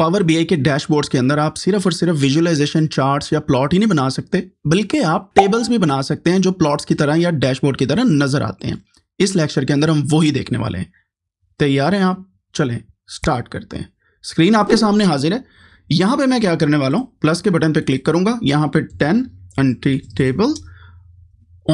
power B के dashboards के अंदर आप सिर्फ और सिर्फ विजुअलाइजेशन चार्ट्स या प्लॉट ही नहीं बना सकते बल्कि आप टेबल्स भी बना सकते हैं जो प्लॉट्स की तरह या डैशबोर्ड की तरह नजर आते हैं इस लेक्चर के अंदर हम वही देखने वाले हैं तैयार हैं आप चलें स्टार्ट करते हैं स्क्रीन आपके सामने हाजिर है यहां पर मैं क्या करने वाला हूँ प्लस के बटन पर क्लिक करूंगा यहाँ पे ten entry table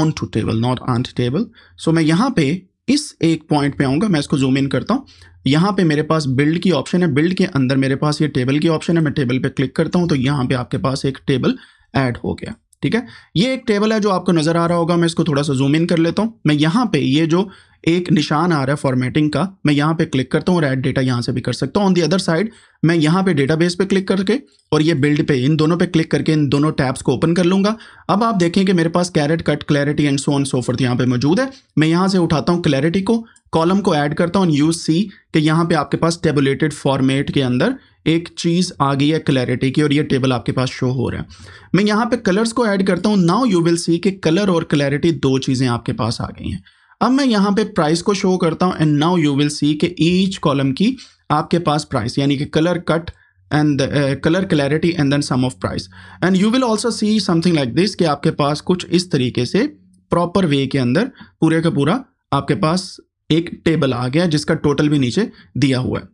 on to table not on table so मैं यहाँ पे इस एक पॉइंट पे आऊँगा मैं इसको जूम इन करता हूँ यहाँ पे मेरे पास बिल्ड की ऑप्शन है बिल्ड के अंदर मेरे पास ये टेबल की ऑप्शन है मैं टेबल पे क्लिक करता हूँ तो यहाँ पे आपके पास एक टेबल ऐड हो गया ठीक है ये एक टेबल है जो आपको नज़र आ रहा होगा मैं इसको थोड़ा सा जूम इन कर लेता हूँ मैं यहाँ पे ये जो एक निशान आ रहा है फॉर्मेटिंग का मैं यहाँ पे क्लिक करता हूँ और ऐड डेटा यहाँ से भी कर सकता हूँ ऑन दी अदर साइड मैं यहाँ पे डेटाबेस पे क्लिक करके और ये बिल्ड पे इन दोनों पे क्लिक करके इन दोनों टैब्स को ओपन कर लूँगा अब आप देखें कि मेरे पास carat cut clarity and so on so forth यहाँ पे मौजूद है मैं यहाँ से उठाता हूँ क्लैरिटी को कॉलम को ऐड करता हूँ यू सी कि यहाँ पर आपके पास टेबुलेटेड फॉर्मेट के अंदर एक चीज़ आ गई है क्लैरिटी की और ये टेबल आपके पास शो हो रहा है मैं यहाँ पे कलर्स को ऐड करता हूँ नाउ यू विल सी कि कलर और क्लैरिटी दो चीज़ें आपके पास आ गई हैं अब मैं यहाँ पे प्राइस को शो करता हूँ and now you will see कि ईच कॉलम की आपके पास प्राइस यानी कि colour cut and colour clarity and then sum of price and you will also see something like this कि आपके पास कुछ इस तरीके से प्रॉपर वे के अंदर पूरे का पूरा आपके पास एक टेबल आ गया जिसका टोटल भी नीचे दिया हुआ है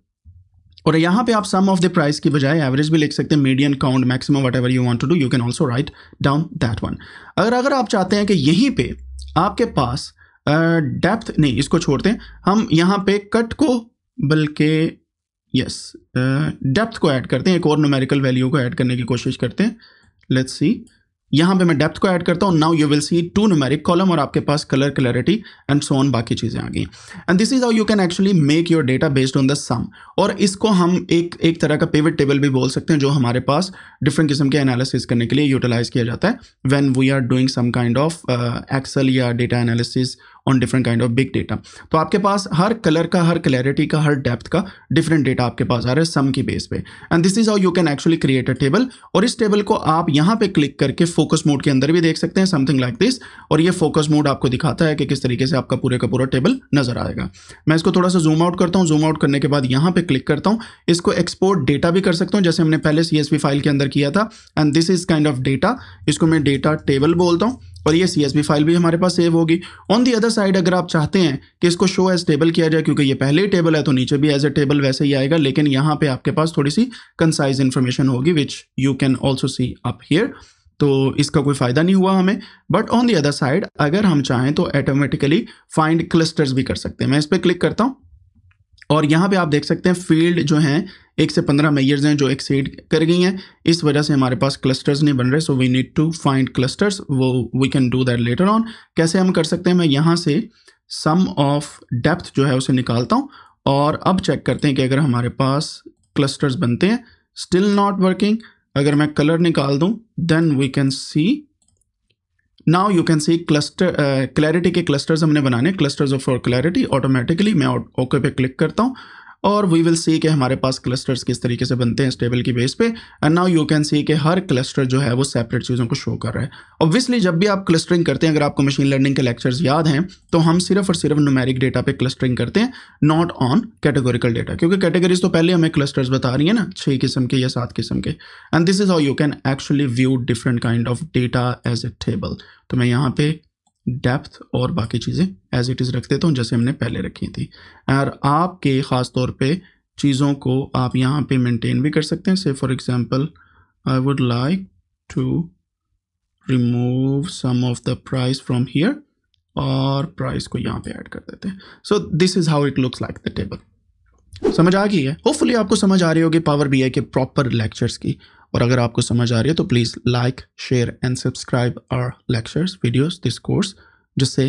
और यहाँ पे आप सम ऑफ द प्राइस की बजाय एवरेज भी लिख सकते हैं medium count maximum whatever you want to do you can also write down that one अगर अगर आप चाहते हैं कि यहीं पे आपके पास डेप्थ नहीं इसको छोड़ते हैं हम यहाँ पे कट को बल्कि यस डेप्थ को ऐड करते हैं एक और नोमेरिकल वैल्यू को ऐड करने की कोशिश करते हैं लेट्स सी यहाँ पे मैं डेप्थ को ऐड करता हूँ now you will see two numeric column और आपके पास कलर क्लैरिटी एंड सोन बाकी चीज़ें आ गई and this is how you can actually make your data based on the sum और इसको हम एक एक तरह का पेविट टेबल भी बोल सकते हैं जो हमारे पास डिफरेंट किस्म के एनालिसिस करने के लिए यूटिलाइज किया जाता है when we are doing some kind of excel या data analysis on different kind of big data तो आपके पास हर कलर का हर क्लैरिटी का हर डेप्थ का डिफरेंट डेटा आपके पास आ रहा है सम की बेस पे and this is how you can actually create a table और इस टेबल को आप यहाँ पे क्लिक करके फोकस मोड के अंदर भी देख सकते हैं समथिंग लाइक दिस और ये फोकस मोड आपको दिखाता है कि किस तरीके से आपका पूरे का पूरा टेबल नजर आएगा मैं इसको थोड़ा सा जूम आउट करता हूँ जूम आउट करने के बाद यहाँ पे क्लिक करता हूँ इसको एक्सपोर्ट डेटा भी कर सकता हूँ जैसे हमने पहले सी फाइल के अंदर किया था and this is kind of data इसको मैं डेटा टेबल बोलता हूँ और ये सी फाइल भी हमारे पास सेव होगी ऑन दी अदर साइड अगर आप चाहते हैं कि इसको शो एज टेबल किया जाए क्योंकि ये पहले ही टेबल है तो नीचे भी एज ए टेबल वैसे ही आएगा लेकिन यहाँ पे आपके पास थोड़ी सी कंसाइज इन्फॉर्मेशन होगी which you can also see up here तो इसका कोई फ़ायदा नहीं हुआ हमें but on the other side अगर हम चाहें तो ऑटोमेटिकली फाइंड क्लस्टर्स भी कर सकते हैं मैं इस पर क्लिक करता हूँ और यहाँ पे आप देख सकते हैं फील्ड जो हैं एक से पंद्रह मेयर्स हैं जो एक्सीड कर गई हैं इस वजह से हमारे पास क्लस्टर्स नहीं बन रहे so we need to find clusters वो we can do that later on कैसे हम कर सकते हैं मैं यहाँ से सम ऑफ डेप्थ जो है उसे निकालता हूँ और अब चेक करते हैं कि अगर हमारे पास क्लस्टर्स बनते हैं स्टिल नॉट वर्किंग अगर मैं कलर निकाल दूँ then we can see now you can see cluster clarity के क्लस्टर्स हमने बनाने clusters of for clarity automatically मैं ओके पे क्लिक करता हूँ और वी विल सी कि हमारे पास क्लस्टर्स किस तरीके से बनते हैं इस टेबल की बेस पे and now you can see कि हर क्लस्टर जो है वो सेपरेट चीज़ों को शो कर रहा है ऑब्वियसली जब भी आप क्लस्टरिंग करते हैं अगर आपको मशीन लर्निंग के लेक्चर्स याद हैं तो हम सिर्फ और सिर्फ नुमेरिक डेटा पे क्लस्टरिंग करते हैं नॉट ऑन कैटेगोरिकल डेटा क्योंकि कैटेगरीज तो पहले हमें क्लस्टर्स बता रही है ना छः किस्म के या सात किस्म के and this is how you can actually view different kind of data as a table तो मैं यहाँ पे डेप्थ और बाकी चीज़ें एज इट इज़ रख देता तो हूँ जैसे हमने पहले रखी थी और आपके ख़ास तौर पे चीज़ों को आप यहाँ पे मेंटेन भी कर सकते हैं से for example I would like to remove some of the price from here और प्राइस को यहाँ पे ऐड कर देते हैं so this is how it looks like the table समझ आ गई है होपफुली आपको समझ आ रही होगी पावर बी आई के प्रॉपर लेक्चर्स की और अगर आपको समझ आ रही है तो please like share and subscribe our lectures videos this course जिससे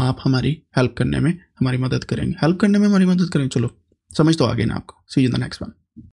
आप हमारी हेल्प करने में हमारी मदद करेंगे हेल्प करने में हमारी मदद करेंगे चलो समझ तो आ गए ना आपको see in the next one